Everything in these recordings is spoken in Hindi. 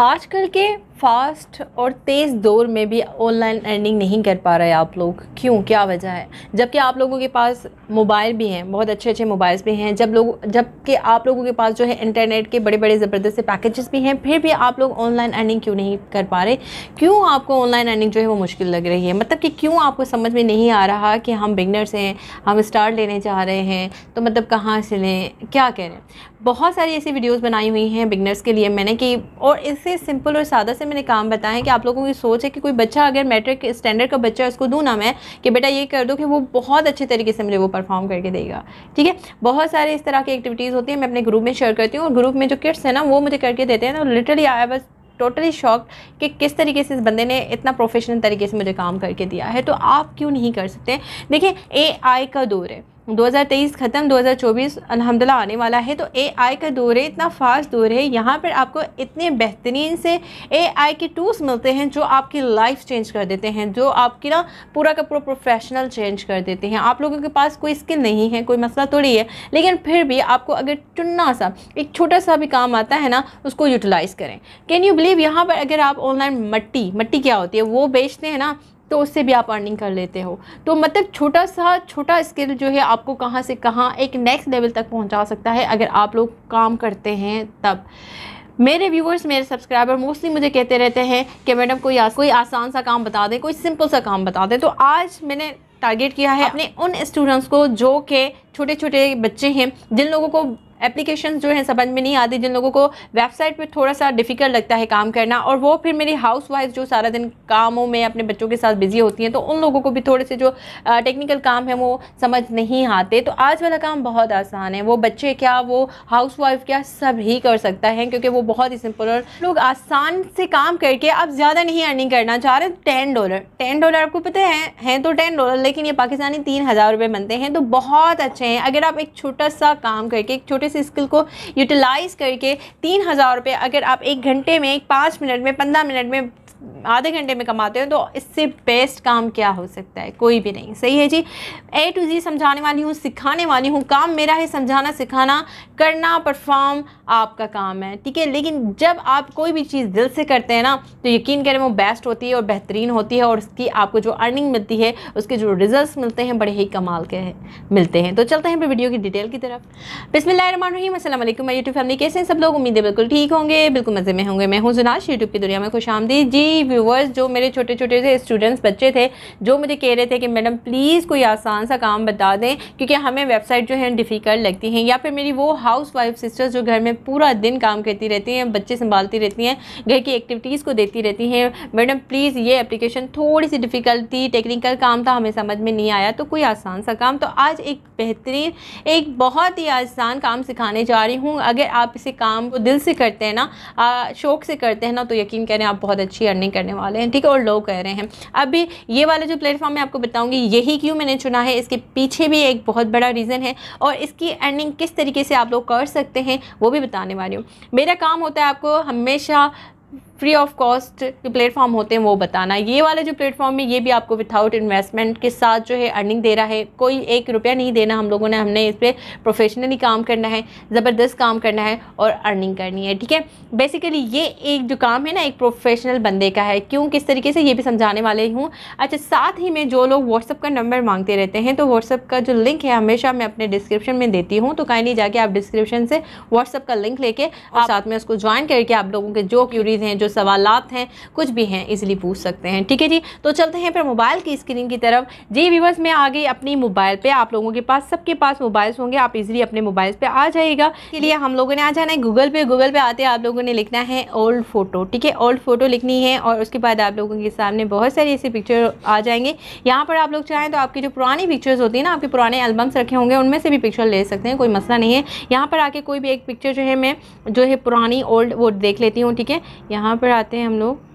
आजकल के फास्ट और तेज़ दौर में भी ऑनलाइन अर्निंग नहीं कर पा रहे आप लोग क्यों क्या वजह है जबकि आप लोगों के पास मोबाइल भी हैं बहुत अच्छे अच्छे मोबाइल्स भी हैं जब लोग जबकि आप लोगों के पास जो है इंटरनेट के बड़े बड़े ज़बरदस्त पैकेजेस भी हैं फिर भी आप लोग ऑनलाइन अर्निंग क्यों नहीं कर पा रहे क्यों आपको ऑनलाइन अर्निंग जो है वो मुश्किल लग रही है मतलब कि क्यों आपको समझ में नहीं आ रहा कि हम बिगनर्स हैं हम स्टार्ट लेने चाह रहे हैं तो मतलब कहाँ से लें क्या करें बहुत सारी ऐसी वीडियोज़ बनाई हुई हैं बिगनर्स के लिए मैंने कि और इससे सिंपल और सादा से मैंने काम बताया कि आप लोगों की सोच है कि कोई बच्चा अगर मैट्रिक स्टैंडर्ड का बच्चा है उसको दूँ ना मैं कि बेटा ये कर दो कि वो बहुत अच्छे तरीके से मुझे वो परफॉर्म करके देगा ठीक है बहुत सारे इस तरह की एक्टिविटीज़ होती हैं मैं अपने ग्रुप में शेयर करती हूँ और ग्रुप में जो किट्स हैं ना वो मुझे करके देते हैं ना लिटरली आई बस टोटली शॉक कि किस तरीके से इस बंदे ने इतना प्रोफेशनल तरीके से मुझे काम करके दिया है तो आप क्यों नहीं कर सकते देखिए ए आई का दौर है 2023 ख़त्म 2024 अल्हम्दुलिल्लाह आने वाला है तो एआई का दौर है इतना फास्ट दौर है यहाँ पर आपको इतने बेहतरीन से एआई के टूल्स मिलते हैं जो आपकी लाइफ चेंज कर देते हैं जो आपकी ना पूरा का पूरा प्रोफेशनल चेंज कर देते हैं आप लोगों के पास कोई स्किल नहीं है कोई मसला थोड़ी है लेकिन फिर भी आपको अगर चुनना सा एक छोटा सा भी काम आता है ना उसको यूटिलाइज़ करें कैन यू बिलीव यहाँ पर अगर आप ऑनलाइन मट्टी मट्टी क्या होती है वो बेचते हैं ना तो उससे भी आप अर्निंग कर लेते हो तो मतलब छोटा सा छोटा स्किल जो है आपको कहाँ से कहाँ एक नेक्स्ट लेवल तक पहुँचा सकता है अगर आप लोग काम करते हैं तब मेरे व्यूवर्स मेरे सब्सक्राइबर मोस्टली मुझे कहते रहते हैं कि मैडम कोई आ, कोई आसान सा काम बता दें कोई सिंपल सा काम बता दें तो आज मैंने टारगेट किया है अपने उन स्टूडेंट्स को जो के छोटे छोटे बच्चे हैं जिन लोगों को एप्लीकेशन जो है समझ में नहीं आती जिन लोगों को वेबसाइट पर थोड़ा सा डिफिकल्ट लगता है काम करना और वो फिर मेरी हाउस वाइफ जो सारा दिन कामों में अपने बच्चों के साथ बिजी होती हैं तो उन लोगों को भी थोड़े से जो टेक्निकल काम है वो समझ नहीं आते तो आज वाला काम बहुत आसान है वो बच्चे क्या वो हाउस वाइफ क्या सब ही कर सकता है क्योंकि वो बहुत ही सिंपल और लोग आसान से काम करके अब ज़्यादा नहीं अर्निंग करना चाह रहे टेन डॉलर टेन डॉलर आपको पता है हैं तो टेन डॉलर लेकिन ये पाकिस्तानी तीन हज़ार रुपये बनते हैं तो बहुत अच्छे हैं अगर आप एक छोटा सा काम करके एक छोटे इस स्किल को यूटिलाइज़ करके तीन हज़ार रुपये अगर आप एक घंटे में एक पाँच मिनट में पंद्रह मिनट में आधे घंटे में कमाते हो तो इससे बेस्ट काम क्या हो सकता है कोई भी नहीं सही है जी ए टू जी समझाने वाली हूँ सिखाने वाली हूँ काम मेरा है समझाना सिखाना करना परफॉर्म आपका काम है ठीक है लेकिन जब आप कोई भी चीज़ दिल से करते हैं ना तो यकीन करें वो बेस्ट होती है और बेहतरीन होती है और उसकी आपको जो अर्निंग मिलती है उसके जो रिजल्ट मिलते हैं बड़े ही कमाल के हैं मिलते हैं तो चलते हैं फिर वीडियो की डिटेल की तरफ बिसमीम असल मैं यूट्यूब फैमिली कैसे हैं सब लोग उम्मीदें बिल्कुल ठीक होंगे बिल्कुल मज़े में होंगे मैं हूँ जुनाश यूट्यूब की दुनिया में खुश आमदी जी व्यूवर्स जो मेरे छोटे छोटे से स्टूडेंट्स बच्चे थे जो मुझे कह रहे थे कि मैडम प्लीज़ कोई आसान सा काम बता दें क्योंकि हमें वेबसाइट जो है डिफ़िकल्ट लगती हैं या फिर मेरी वो हाउस वाइफ सिस्टर्स जो घर में पूरा दिन काम करती रहती हैं बच्चे संभालती रहती हैं घर की एक्टिविटीज़ को देती रहती हैं मैडम प्लीज़ ये एप्लीकेशन थोड़ी सी डिफ़िकल्ट थी टेक्निकल काम था हमें समझ में नहीं आया तो कोई आसान सा काम तो आज एक बेहतरीन एक बहुत ही आसान काम सिखाने जा रही हूँ अगर आप इसे काम को दिल से करते हैं ना शौक से करते हैं ना तो यकीन करें आप बहुत अच्छी अर्निंग कर करने वाले हैं ठीक है और लोग कह रहे हैं अभी ये वाला जो प्लेटफॉर्म मैं आपको बताऊंगी यही क्यों मैंने चुना है इसके पीछे भी एक बहुत बड़ा रीज़न है और इसकी अर्निंग किस तरीके से आप लोग कर सकते हैं वो भी बताने वाली हूँ मेरा काम होता है आपको हमेशा फ्री ऑफ कॉस्ट जो प्लेटफॉर्म होते हैं वो बताना ये वाला जो प्लेटफॉर्म है ये भी आपको विथआउट इन्वेस्टमेंट के साथ जो है अर्निंग दे रहा है कोई एक रुपया नहीं देना हम लोगों ने हमने इस पर प्रोफेशनली काम करना है ज़बरदस्त काम करना है और अर्निंग करनी है ठीक है बेसिकली ये एक जो काम है ना एक प्रोफेशनल बंदे का है क्यों किस तरीके से ये भी समझाने वाले हूँ अच्छा साथ ही में जो लोग व्हाट्सअप का नंबर मांगते रहते हैं तो व्हाट्सअप का जो लिंक है हमेशा मैं अपने डिस्क्रिप्शन में देती हूँ तो काइंडली जाके आप डिस्क्रिप्शन से व्हाट्सअप का लिंक लेके और साथ में उसको ज्वाइन करके आप लोगों के जो क्यूरीज हैं जो सवाल हैं कुछ भी हैं इजिली पूछ सकते हैं ठीक है जी तो चलते हैं फिर मोबाइल की स्क्रीन की तरफ जी व्यूवर्स मैं आगे अपनी मोबाइल पर आप लोगों के पास सबके पास मोबाइल्स होंगे आप इजिली अपने मोबाइल पर आ जाएगा के लिए हम लोगों ने आ जाना है गूगल पे गूगल पे आते आप लोगों ने लिखना है ओल्ड फोटो ठीक है ओल्ड फोटो लिखनी है और उसके बाद आप लोगों के सामने बहुत सारी ऐसी पिक्चर आ जाएंगे यहाँ पर आप लोग चाहें तो आपकी जो पुरानी पिक्चर्स होती है ना आपके पुराने एल्बम्स रखे होंगे उनमें से भी पिक्चर ले सकते हैं कोई मसला नहीं है यहाँ पर आके कोई भी एक पिक्चर जो है मैं जो है पुरानी ओल्ड वो देख लेती हूँ ठीक है यहाँ पर आते हैं हम लोग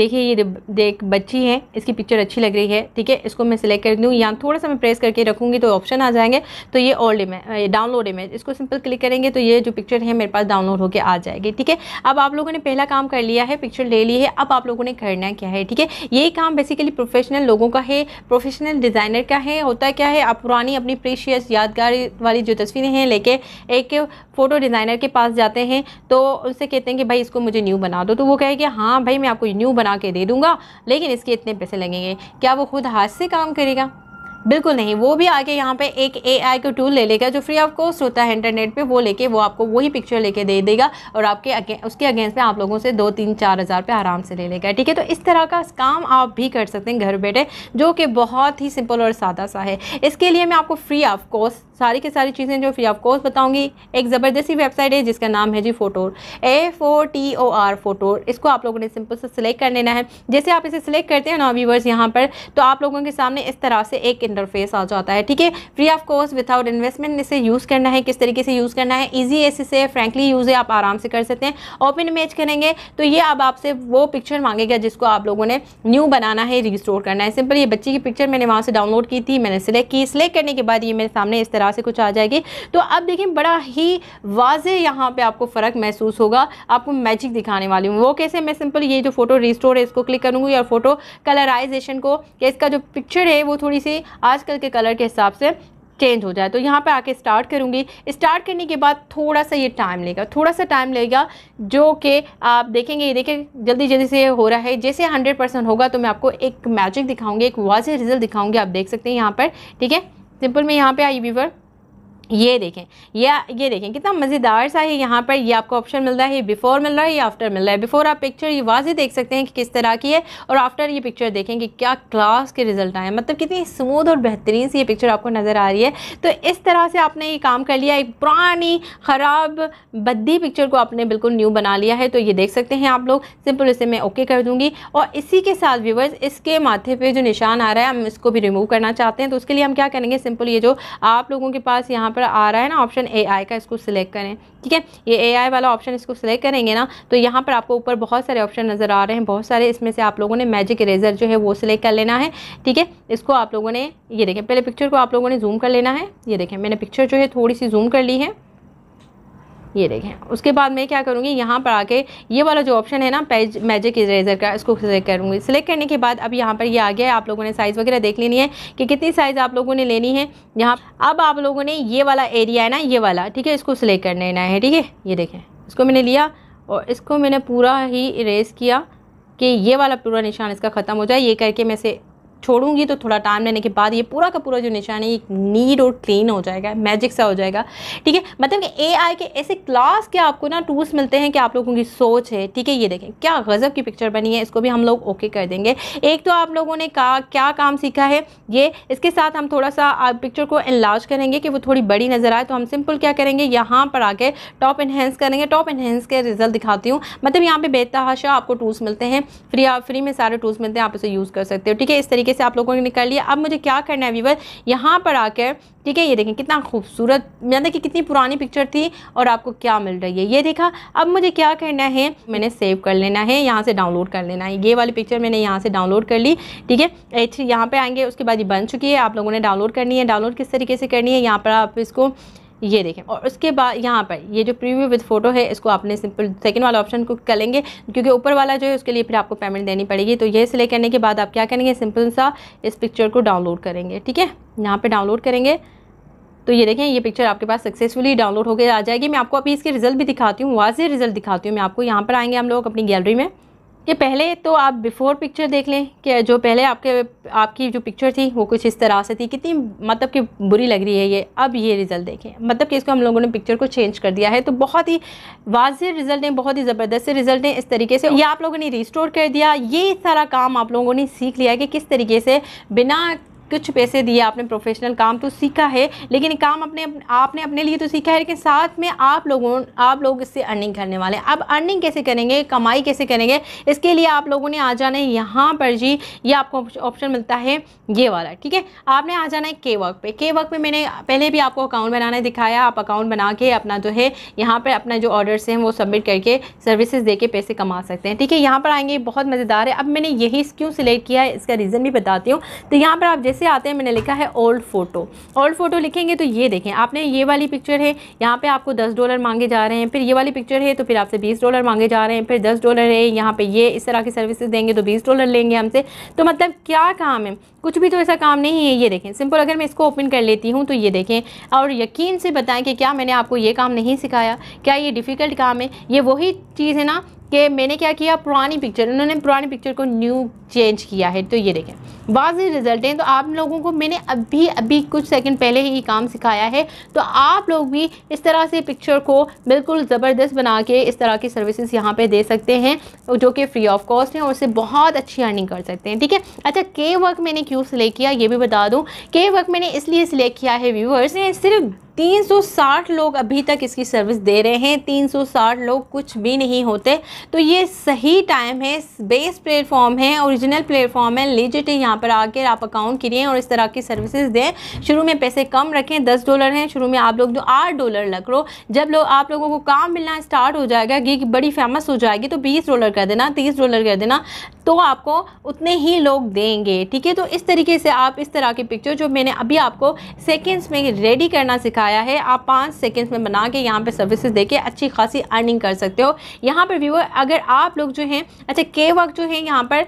देखिए ये देख बच्ची है इसकी पिक्चर अच्छी लग रही है ठीक है इसको मैं सिलेक्ट कर दूँ यहाँ थोड़ा सा मैं प्रेस करके रखूँगी तो ऑप्शन आ जाएंगे तो ये ओल्ड इमेज डाउनलोड इमेज इसको सिंपल क्लिक करेंगे तो ये जो पिक्चर है मेरे पास डाउनलोड होकर आ जाएगी ठीक है अब आप लोगों ने पहला काम कर लिया है पिक्चर ले ली है अब आप लोगों ने करना क्या है ठीक है ये काम बेसिकली प्रोफेशनल लोगों का है प्रोफेशनल डिज़ाइनर का है होता क्या है आप पुरानी अपनी प्रीशियस यादगार वाली जो तस्वीरें हैं लेके एक फ़ोटो डिज़ाइनर के पास जाते हैं तो उनसे कहते हैं कि भाई इसको मुझे न्यू बना दो तो वो कहे कि हाँ भाई मैं आपको न्यू बना के दे दूँगा लेकिन इसके इतने पैसे लगेंगे क्या वो खुद हाथ से काम करेगा बिल्कुल नहीं वो भी आके यहाँ पे एक ए आई का टूल ले लेगा जो फ्री ऑफ कॉस्ट होता है इंटरनेट पे वो लेके वो आपको वही पिक्चर लेके दे देगा और आपके उसके अगेंस्ट में आप लोगों से दो तीन चार हज़ार पे आराम से ले लेगा ठीक है तो इस तरह का काम आप भी कर सकते हैं घर बैठे जो कि बहुत ही सिंपल और सादा सा है इसके लिए मैं आपको फ्री ऑफ कॉस्ट सारी की सारी चीज़ें जो फ्री ऑफ कॉस्ट बताऊँगी एक ज़बरदस्ती वेबसाइट है जिसका नाम है जी फोटोर ए फोर टी ओ आर फोटोर इसको आप लोगों ने सिंपल से सिलेक्ट कर लेना है जैसे आप इसे सिलेक्ट करते हैं ना व्यूवर्स यहाँ पर तो आप लोगों के सामने इस तरह से एक इंटरफेस आ जाता है ठीक है free of cost without investment इसे यूज़ करना है किस तरीके से यूज़ करना है ईजी है इससे फ्रेंकली यूज़ है आप आराम से कर सकते हैं ओपन इमेज करेंगे तो ये अब आपसे वो पिक्चर मांगेगा जिसको आप लोगों ने न्यू बनाना है रिस्टोर करना है सिंपल ये बच्ची की पिक्चर मैंने वहाँ से डाउनलोड की थी मैंने सिलेक्ट की सिलेक्ट करने के बाद ये मेरे सामने इस तरह से कुछ आ जाएगी तो अब देखिए बड़ा ही वाज यहाँ पर आपको फ़र्क महसूस होगा आपको मैजिक दिखाने वाली हूँ वो कैसे मैं सिंपल ये जो फोटो रिस्टोर है इसको क्लिक करूँगी और फोटो कलराइजेशन को या इसका जो पिक्चर है वो थोड़ी सी आजकल के कलर के हिसाब से चेंज हो जाए तो यहाँ पे आके स्टार्ट करूँगी स्टार्ट करने के बाद थोड़ा सा ये टाइम लेगा थोड़ा सा टाइम लेगा जो कि आप देखेंगे ये देखें जल्दी जल्दी से हो रहा है जैसे हंड्रेड परसेंट होगा तो मैं आपको एक मैजिक दिखाऊंगी एक वाजे रिजल्ट दिखाऊंगी आप देख सकते हैं यहाँ पर ठीक है सिंपल में यहाँ पे आई वीवर ये देखें या ये देखें कितना मज़ेदार सा है यहाँ पर ये आपको ऑप्शन मिल रहा है बिफ़ोर मिल रहा है या आफ्टर मिल रहा है बिफ़ोर आप पिक्चर ये वाजी देख सकते हैं कि किस तरह की है और आफ्टर ये पिक्चर देखें कि क्या क्लास के रिजल्ट आए मतलब कितनी स्मूथ और बेहतरीन सी ये पिक्चर आपको नज़र आ रही है तो इस तरह से आपने ये काम कर लिया एक पुरानी ख़राब बद्दी पिक्चर को आपने बिल्कुल न्यू बना लिया है तो ये देख सकते हैं आप लोग सिंपल इसे मैं ओके कर दूँगी और इसी के साथ व्यूवर्स इसके माथे पर जो निशान आ रहा है हम इसको भी रिमूव करना चाहते हैं तो उसके लिए हम क्या करेंगे सिंपल ये जो आप लोगों के पास यहाँ पर आ रहा है ना ऑप्शन ए का इसको सिलेक्ट करें ठीक है ये ए वाला ऑप्शन इसको सिलेक्ट करेंगे ना तो यहाँ पर आपको ऊपर बहुत सारे ऑप्शन नज़र आ रहे हैं बहुत सारे इसमें से आप लोगों ने मैजिक इरेजर जो है वो सिलेक्ट कर लेना है ठीक है इसको आप लोगों ने ये देखें पहले पिक्चर को आप लोगों ने जूम कर लेना है ये देखें मैंने पिक्चर जो है थोड़ी सी जूम कर ली है ये देखें उसके बाद मैं क्या करूँगी यहाँ पर आके ये वाला जो ऑप्शन है ना पेज मैजिक इरेजर का इसको सिलेक्ट करूँगी सिलेक्ट करने के बाद अब यहाँ पर ये आ गया है आप लोगों ने साइज़ वगैरह देख लेनी है कि कितनी साइज़ आप लोगों ने लेनी है यहाँ अब आप लोगों ने ये वाला एरिया है ना ये वाला ठीक है इसको सिलेक्ट कर लेना है ठीक है ये देखें इसको मैंने लिया और इसको मैंने पूरा ही इरेज किया कि ये वाला पूरा निशान इसका ख़त्म हो जाए ये करके मैं से छोड़ूंगी तो थोड़ा टाइम लेने के बाद ये पूरा का पूरा जो निशान है नीट नीड और क्लीन हो जाएगा मैजिक सा हो जाएगा ठीक है मतलब कि ए के ऐसे क्लास के आपको ना टूल्स मिलते हैं कि आप लोगों की सोच है ठीक है ये देखें क्या गज़ब की पिक्चर बनी है इसको भी हम लोग ओके कर देंगे एक तो आप लोगों ने का क्या काम सीखा है ये इसके साथ हम थोड़ा सा पिक्चर को इलाज करेंगे कि वो थोड़ी बड़ी नज़र आए तो हम सिंपल क्या करेंगे यहाँ पर आके टॉप इन्हेंस करेंगे टॉप इन्हेंस के रिजल्ट दिखाती हूँ मतलब यहाँ पे बेतहाशा आपको टूल्स मिलते हैं फ्री फ्री में सारे टूल्स मिलते हैं आप इसे यूज़ कर सकते हो ठीक है इस तरीके तरीके से आप लोगों ने कर लिया अब मुझे क्या करना है व्यूवर यहाँ पर आकर ठीक है ये देखें कितना खूबसूरत मैंने कि कितनी पुरानी पिक्चर थी और आपको क्या मिल रही है ये देखा अब मुझे क्या करना है मैंने सेव कर लेना है यहाँ से डाउनलोड कर लेना है ये वाली पिक्चर मैंने यहाँ से डाउनलोड कर ली ठीक है एच यहाँ पर आएंगे उसके बाद ये बन चुकी है आप लोगों ने डाउनलोड करनी है डाउनलोड किस तरीके से करनी है यहाँ पर आप इसको ये देखें और उसके बाद यहाँ पर ये जो प्रीव्यू विद फोटो है इसको आपने सिंपल सेकंड वाला ऑप्शन को करेंगे क्योंकि ऊपर वाला जो है उसके लिए फिर आपको पेमेंट देनी पड़ेगी तो ये सिलेक्ट करने के बाद आप क्या करेंगे सिंपल सा इस पिक्चर को डाउनलोड करेंगे ठीक है यहाँ पर डाउनलोड करेंगे तो ये देखें ये पिक्चर आपके पास सक्सेसफुली डाउनलोड होकर आ जाएगी मैं आपको अभी इसके रिजल्ट भी दिखाती हूँ वाजे रिजल्ट दिखाती हूँ मैं आपको यहाँ पर आएंगे हम लोग अपनी गैलरी में कि पहले तो आप बिफ़ोर पिक्चर देख लें कि जो पहले आपके आपकी जो पिक्चर थी वो कुछ इस तरह से थी कितनी मतलब कि बुरी लग रही है ये अब ये रिज़ल्ट देखें मतलब कि इसको हम लोगों ने पिक्चर को चेंज कर दिया है तो बहुत ही वाज रिज़ल्ट हैं बहुत ही ज़बरदस्त रिज़ल्ट हैं इस तरीके से ये आप लोगों ने रिस्टोर कर दिया ये सारा काम आप लोगों ने सीख लिया कि किस तरीके से बिना कुछ पैसे दिए आपने प्रोफेशनल काम तो सीखा है लेकिन काम अपने आपने अपने लिए तो सीखा है लेकिन साथ में आप लोगों आप लोग इससे अर्निंग करने वाले हैं अब अर्निंग कैसे करेंगे कमाई कैसे करेंगे इसके लिए आप लोगों ने आ जाना है यहाँ पर जी ये आपको ऑप्शन मिलता है ये वाला ठीक है आपने आ जाना है के वर्क पे के वर्क पे मैंने पहले भी आपको अकाउंट बनाना दिखाया आप अकाउंट बना के अपना जो है यहाँ पर अपना जो ऑर्डर्स हैं वो सबमिट करके सर्विसेज दे के पैसे कमा सकते हैं ठीक है यहाँ पर आएंगे बहुत मज़ेदार है अब मैंने यही क्यों सिलेक्ट किया है इसका रीज़न भी बताती हूँ तो यहाँ पर आप जैसे से आते हैं मैंने लिखा है ओल्ड फ़ोटो ओल्ड फ़ोटो लिखेंगे तो ये देखें आपने ये वाली पिक्चर है यहाँ पे आपको दस डॉलर मांगे जा रहे हैं फिर ये वाली पिक्चर है तो फिर आपसे बीस डॉलर मांगे जा रहे हैं फिर दस डॉलर है यहाँ पे ये इस तरह की सर्विसेज देंगे तो बीस डॉलर लेंगे हमसे तो मतलब क्या काम है कुछ भी तो ऐसा काम नहीं है ये देखें सिंपल अगर मैं इसको ओपन कर लेती हूँ तो ये देखें और यकीन से बताएं कि क्या मैंने आपको ये काम नहीं सिखाया क्या ये डिफ़िकल्ट काम है ये वही चीज़ है ना कि मैंने क्या किया पुरानी पिक्चर उन्होंने पुरानी पिक्चर को न्यू चेंज किया है तो ये देखें वाज रिज़ल्ट हैं तो आप लोगों को मैंने अभी अभी कुछ सेकंड पहले ही ये काम सिखाया है तो आप लोग भी इस तरह से पिक्चर को बिल्कुल ज़बरदस्त बना के इस तरह की सर्विसेज यहाँ पे दे सकते हैं जो कि फ्री ऑफ कॉस्ट हैं और उससे बहुत अच्छी अर्निंग कर सकते हैं ठीक है अच्छा के वर्क मैंने क्यों सिलेक्ट किया ये भी बता दूँ के वर्क मैंने इसलिए सिलेक्ट किया है व्यूअर्स ने सिर्फ 360 लोग अभी तक इसकी सर्विस दे रहे हैं 360 लोग कुछ भी नहीं होते तो ये सही टाइम है बेस प्लेटफॉर्म है ओरिजिनल प्लेटफॉर्म है लिजिट है यहाँ पर आकर आप अकाउंट करिए और इस तरह की सर्विसेज दें शुरू में पैसे कम रखें दस डॉलर हैं शुरू में आप लोग जो आठ डॉलर लग लो जब लोग आप लोगों को काम मिलना स्टार्ट हो जाएगा गिग बड़ी फेमस हो जाएगी तो बीस डॉलर कर देना तीस डॉलर कर देना तो आपको उतने ही लोग देंगे ठीक है तो इस तरीके से आप इस तरह की पिक्चर जो मैंने अभी आपको सेकेंड्स में रेडी करना सिखाया है आप पाँच सेकेंड्स में बना के यहाँ पर सर्विसेज दे के अच्छी खासी अर्निंग कर सकते हो यहाँ पर व्यूअर अगर आप लोग जो हैं अच्छा के वक्त जो है यहाँ पर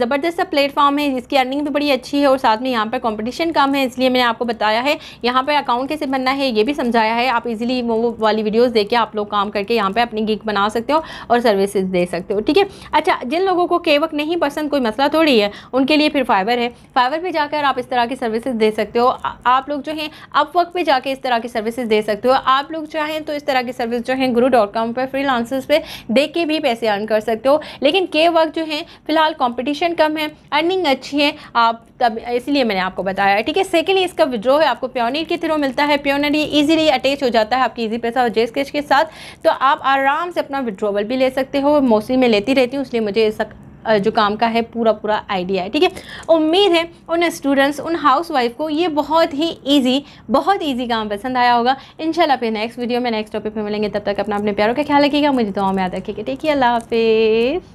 ज़बरदस्त सा प्लेटफॉर्म है जिसकी अर्निंग भी बड़ी अच्छी है और साथ में यहाँ पर कॉम्पिटिशन कम है इसलिए मैंने आपको बताया है यहाँ पर अकाउंट कैसे बनना है ये भी समझाया है आप इजीली वो वाली वीडियोस दे के आप लोग काम करके यहाँ पे अपनी गिग बना सकते हो और सर्विसेज दे सकते हो ठीक है अच्छा जिन लोगों को के वक्त नहीं पसंद कोई मसला थोड़ी है उनके लिए फिर फाइवर है फाइवर पर जाकर आप इस तरह की सर्विसेज दे सकते हो आप लोग जो हैं अप वक्त पर जाके इस तरह की सर्विसेज दे सकते हो आप लोग चाहें तो इस तरह की सर्विस जो है गुरु डॉट कॉम पर फ्री लांसेस पर देख के भी पैसे अर्न कर सकते हो लेकिन के वक्त जो है फिलहाल कॉम्पिटिशन कम है अर्निंग अच्छी है आप तब इसलिए मैंने आपको बताया ठीक है सेकेंडली इसका विड्रो है आपको प्योनर के थ्रू मिलता है प्योनर ये ईजिली अटैच हो जाता है आपकी ईजी पैसा और जे स्केच के साथ तो आप आराम से अपना विड्रोवल भी ले सकते हो मोस्टली मैं लेती रहती हूँ इसलिए मुझे जो काम का है पूरा पूरा आइडिया है ठीक है उम्मीद है उन स्टूडेंट्स उन हाउस वाइफ को ये बहुत ही ईजी बहुत ईजी काम पसंद आया होगा इंशाल्लाह फिर नेक्स्ट वीडियो में नेक्स्ट टॉपिक में मिलेंगे तब तक अपना अपने प्यारों का ख्याल रखिएगा मुझे दुआ में याद रखिएगा ठीक है अल्लाह हाफिज़